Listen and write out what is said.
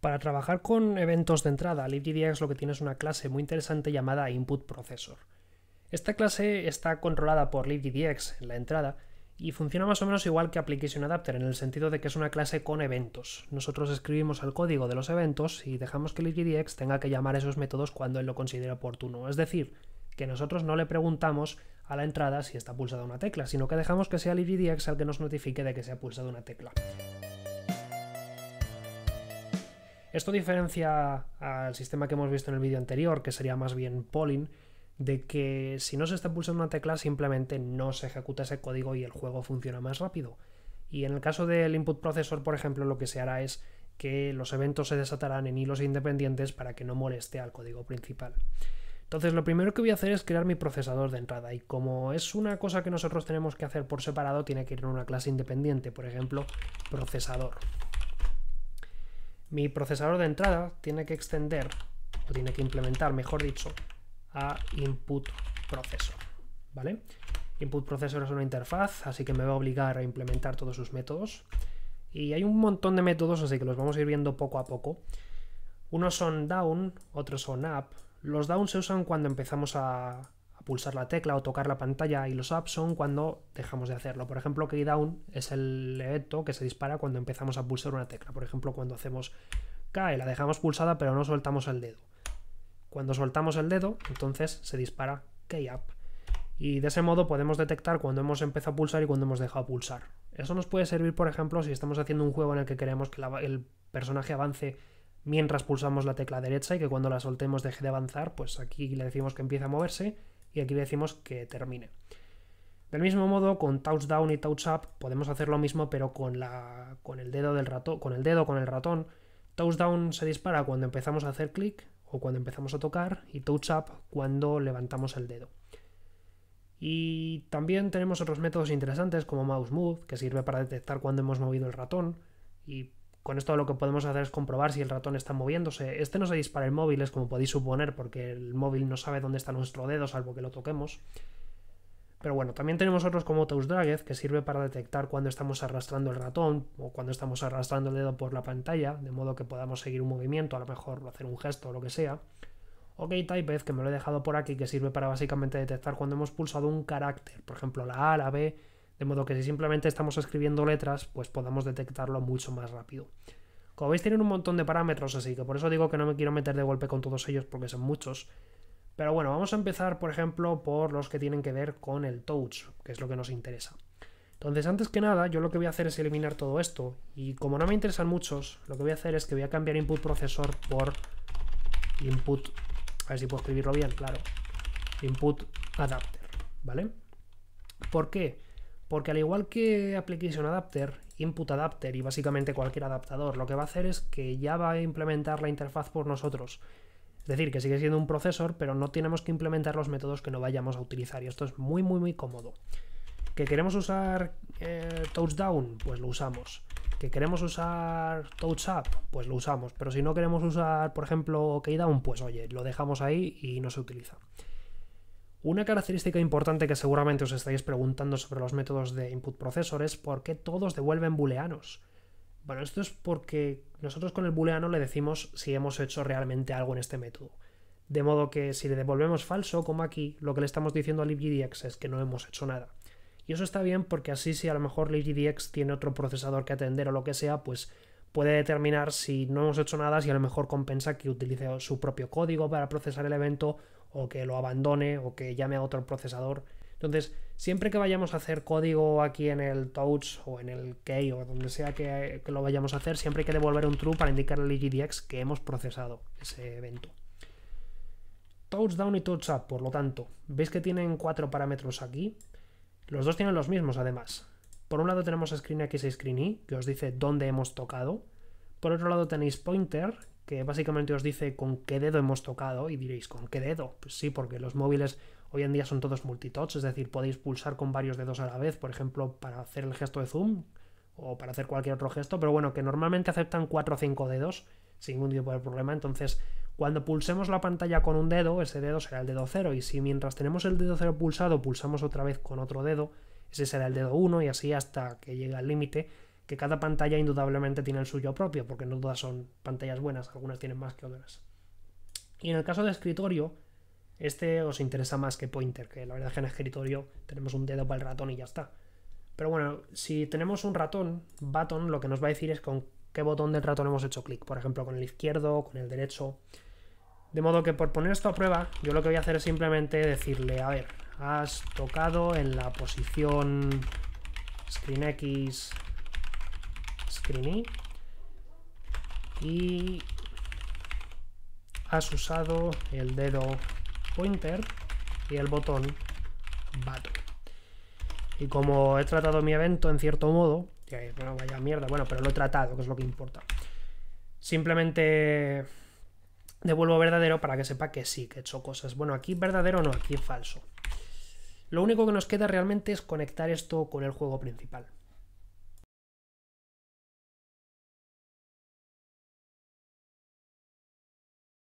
Para trabajar con eventos de entrada, LibGDX lo que tiene es una clase muy interesante llamada Input Processor. Esta clase está controlada por libgdx en la entrada y funciona más o menos igual que Application Adapter en el sentido de que es una clase con eventos. Nosotros escribimos el código de los eventos y dejamos que libgdx tenga que llamar esos métodos cuando él lo considere oportuno. Es decir, que nosotros no le preguntamos a la entrada si está pulsada una tecla, sino que dejamos que sea libgdx el que nos notifique de que se ha pulsado una tecla. Esto diferencia al sistema que hemos visto en el vídeo anterior, que sería más bien polling, de que si no se está pulsando una tecla simplemente no se ejecuta ese código y el juego funciona más rápido. Y en el caso del input processor, por ejemplo, lo que se hará es que los eventos se desatarán en hilos independientes para que no moleste al código principal. Entonces lo primero que voy a hacer es crear mi procesador de entrada y como es una cosa que nosotros tenemos que hacer por separado, tiene que ir en una clase independiente, por ejemplo, procesador. Mi procesador de entrada tiene que extender, o tiene que implementar, mejor dicho, a input processor, ¿vale? Input processor es una interfaz, así que me va a obligar a implementar todos sus métodos. Y hay un montón de métodos, así que los vamos a ir viendo poco a poco. Unos son down, otros son up. Los down se usan cuando empezamos a pulsar la tecla o tocar la pantalla y los apps son cuando dejamos de hacerlo. Por ejemplo, down es el evento que se dispara cuando empezamos a pulsar una tecla. Por ejemplo, cuando hacemos K la dejamos pulsada pero no soltamos el dedo. Cuando soltamos el dedo, entonces se dispara key up. Y de ese modo podemos detectar cuando hemos empezado a pulsar y cuando hemos dejado pulsar. Eso nos puede servir, por ejemplo, si estamos haciendo un juego en el que queremos que el personaje avance mientras pulsamos la tecla derecha y que cuando la soltemos deje de avanzar, pues aquí le decimos que empieza a moverse y aquí decimos que termine. Del mismo modo, con touchdown y touch up podemos hacer lo mismo, pero con, la, con el dedo del ratón, con el dedo con el ratón. Touchdown se dispara cuando empezamos a hacer clic o cuando empezamos a tocar y touch up cuando levantamos el dedo. Y también tenemos otros métodos interesantes como mouse move, que sirve para detectar cuando hemos movido el ratón con esto lo que podemos hacer es comprobar si el ratón está moviéndose. Este no se dispara en móviles, como podéis suponer, porque el móvil no sabe dónde está nuestro dedo, salvo que lo toquemos. Pero bueno, también tenemos otros como drag que sirve para detectar cuando estamos arrastrando el ratón o cuando estamos arrastrando el dedo por la pantalla, de modo que podamos seguir un movimiento, a lo mejor hacer un gesto o lo que sea. O Typez, que me lo he dejado por aquí, que sirve para básicamente detectar cuando hemos pulsado un carácter, por ejemplo la A, la B, de modo que si simplemente estamos escribiendo letras, pues podamos detectarlo mucho más rápido. Como veis tienen un montón de parámetros, así que por eso digo que no me quiero meter de golpe con todos ellos porque son muchos. Pero bueno, vamos a empezar por ejemplo por los que tienen que ver con el touch, que es lo que nos interesa. Entonces antes que nada yo lo que voy a hacer es eliminar todo esto y como no me interesan muchos, lo que voy a hacer es que voy a cambiar input procesor por input, a ver si puedo escribirlo bien, claro, input adapter, ¿vale? ¿Por qué? Porque al igual que Application Adapter, Input Adapter y básicamente cualquier adaptador, lo que va a hacer es que ya va a implementar la interfaz por nosotros. Es decir, que sigue siendo un procesor, pero no tenemos que implementar los métodos que no vayamos a utilizar. Y esto es muy, muy, muy cómodo. ¿Que queremos usar eh, Touchdown? Pues lo usamos. ¿Que queremos usar Touch Up? Pues lo usamos. Pero si no queremos usar, por ejemplo, down, pues oye, lo dejamos ahí y no se utiliza. Una característica importante que seguramente os estáis preguntando sobre los métodos de input processor es por qué todos devuelven booleanos. Bueno, esto es porque nosotros con el booleano le decimos si hemos hecho realmente algo en este método. De modo que si le devolvemos falso, como aquí, lo que le estamos diciendo a libgdx es que no hemos hecho nada. Y eso está bien porque así si a lo mejor libgdx tiene otro procesador que atender o lo que sea, pues puede determinar si no hemos hecho nada, si a lo mejor compensa que utilice su propio código para procesar el evento o que lo abandone o que llame a otro procesador. Entonces, siempre que vayamos a hacer código aquí en el touch o en el key o donde sea que, lo vayamos a hacer, siempre hay que devolver un true para indicar al IGDX que hemos procesado ese evento. Touchdown y TouchUp, por lo tanto, veis que tienen cuatro parámetros aquí. Los dos tienen los mismos, además. Por un lado tenemos screenX y screenE, que os dice dónde hemos tocado. Por otro lado tenéis pointer, que básicamente os dice con qué dedo hemos tocado y diréis, ¿con qué dedo? Pues sí, porque los móviles hoy en día son todos multitouch, es decir, podéis pulsar con varios dedos a la vez, por ejemplo, para hacer el gesto de zoom o para hacer cualquier otro gesto, pero bueno, que normalmente aceptan 4 o 5 dedos sin ningún tipo de problema, entonces cuando pulsemos la pantalla con un dedo, ese dedo será el dedo 0 y si mientras tenemos el dedo 0 pulsado pulsamos otra vez con otro dedo, ese será el dedo 1 y así hasta que llegue al límite que cada pantalla indudablemente tiene el suyo propio, porque no todas son pantallas buenas, algunas tienen más que otras. Y en el caso de escritorio, este os interesa más que pointer, que la verdad es que en escritorio tenemos un dedo para el ratón y ya está. Pero bueno, si tenemos un ratón, button lo que nos va a decir es con qué botón del ratón hemos hecho clic, por ejemplo, con el izquierdo, con el derecho. De modo que por poner esto a prueba, yo lo que voy a hacer es simplemente decirle, a ver, has tocado en la posición screen X y has usado el dedo pointer y el botón button. Y como he tratado mi evento en cierto modo, bueno, vaya mierda, bueno, pero lo he tratado, que es lo que importa. Simplemente devuelvo verdadero para que sepa que sí, que he hecho cosas. Bueno, aquí verdadero no, aquí falso. Lo único que nos queda realmente es conectar esto con el juego principal.